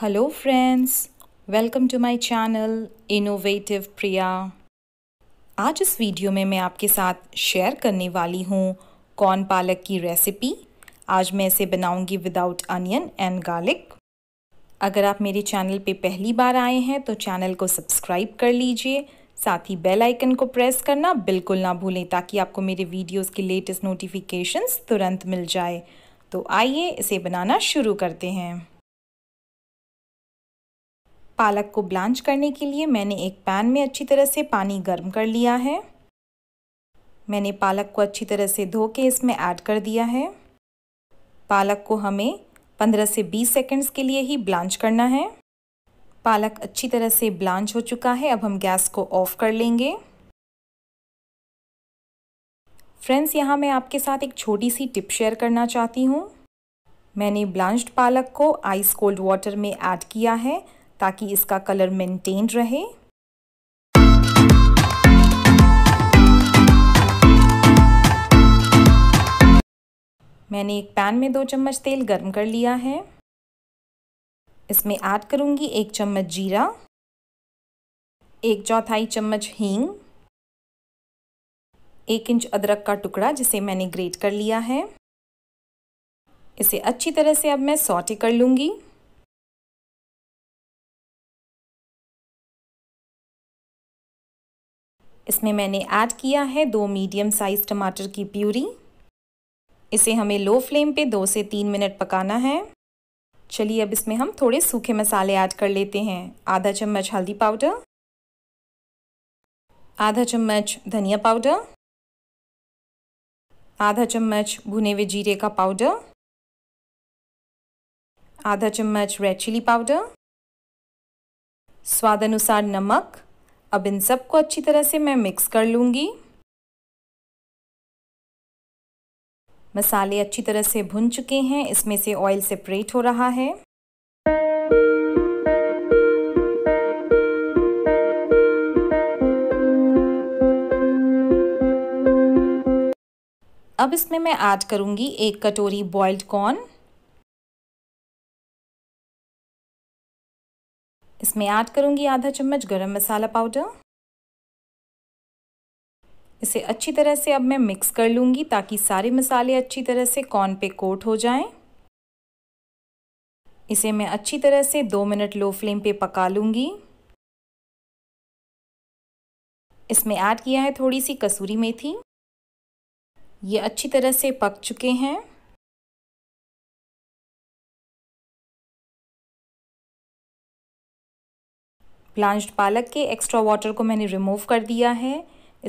Hello friends welcome to my channel innovative Priya आज इस video में मैं आपके साथ शेयर करने वाली हूँ कॉर्न पालक की रेसिपी आज मैं इसे बनाऊंगी विदाउट अनियन एंड गार्लिक अगर आप मेरे चैनल पे पहली बार आए हैं तो चैनल को सब्सक्राइब कर लीजिए साथ ही बेल आइकन को प्रेस करना बिल्कुल ना भूलें ताकि आपको मेरे वीडियोज़ की लेटेस्ट नोटिफिकेशंस तुरंत मिल जाए तो आइए इसे बनाना शुरू करते हैं पालक को ब्लांच करने के लिए मैंने एक पैन में अच्छी तरह से पानी गर्म कर लिया है मैंने पालक को अच्छी तरह से धो के इसमें ऐड कर दिया है पालक को हमें 15 से 20 सेकंड्स के लिए ही ब्लांच करना है पालक अच्छी तरह से ब्लांच हो चुका है अब हम गैस को ऑफ कर लेंगे फ्रेंड्स यहाँ मैं आपके साथ एक छोटी सी टिप शेयर करना चाहती हूँ मैंने ब्लांच्ड पालक को आइस कोल्ड वाटर में ऐड किया है ताकि इसका कलर मेंटेन रहे मैंने एक पैन में दो चम्मच तेल गर्म कर लिया है इसमें ऐड करूंगी एक चम्मच जीरा एक चौथाई चम्मच हींग एक इंच अदरक का टुकड़ा जिसे मैंने ग्रेट कर लिया है इसे अच्छी तरह से अब मैं सॉटे कर लूंगी इसमें मैंने ऐड किया है दो मीडियम साइज टमाटर की प्यूरी इसे हमें लो फ्लेम पे दो से तीन मिनट पकाना है चलिए अब इसमें हम थोड़े सूखे मसाले ऐड कर लेते हैं आधा चम्मच हल्दी पाउडर आधा चम्मच धनिया पाउडर आधा चम्मच भुने हुए जीरे का पाउडर आधा चम्मच रेड चिली पाउडर स्वाद अनुसार नमक अब इन सबको अच्छी तरह से मैं मिक्स कर लूँगी मसाले अच्छी तरह से भुन चुके हैं इसमें से ऑयल सेपरेट हो रहा है अब इसमें मैं ऐड करूंगी एक कटोरी बॉइल्ड कॉर्न इसमें ऐड करूँगी आधा चम्मच गरम मसाला पाउडर इसे अच्छी तरह से अब मैं मिक्स कर लूँगी ताकि सारे मसाले अच्छी तरह से कॉर्न पे कोट हो जाएं। इसे मैं अच्छी तरह से दो मिनट लो फ्लेम पे पका लूँगी इसमें ऐड किया है थोड़ी सी कसूरी मेथी ये अच्छी तरह से पक चुके हैं ब्लांच्ड पालक के एक्स्ट्रा वाटर को मैंने रिमूव कर दिया है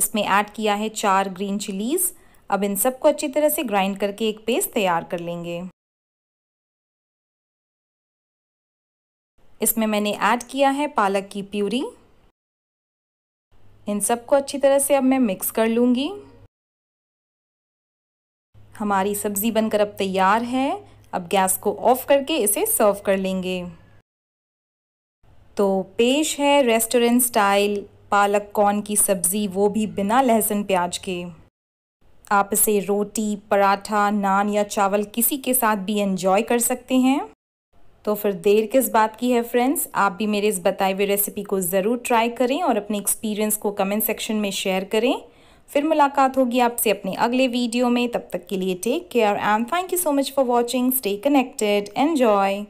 इसमें ऐड किया है चार ग्रीन चिलीज़ अब इन सबको अच्छी तरह से ग्राइंड करके एक पेस्ट तैयार कर लेंगे इसमें मैंने ऐड किया है पालक की प्यूरी इन सबको अच्छी तरह से अब मैं मिक्स कर लूँगी हमारी सब्ज़ी बनकर अब तैयार है अब गैस को ऑफ़ करके इसे सर्व कर लेंगे तो पेश है रेस्टोरेंट स्टाइल पालक कॉर्न की सब्ज़ी वो भी बिना लहसुन प्याज के आप इसे रोटी पराठा नान या चावल किसी के साथ भी एंजॉय कर सकते हैं तो फिर देर किस बात की है फ्रेंड्स आप भी मेरे इस बताए हुए रेसिपी को ज़रूर ट्राई करें और अपने एक्सपीरियंस को कमेंट सेक्शन में शेयर करें फिर मुलाकात होगी आपसे अपने अगले वीडियो में तब तक के लिए take care and thank you so much for watching stay connected enjoy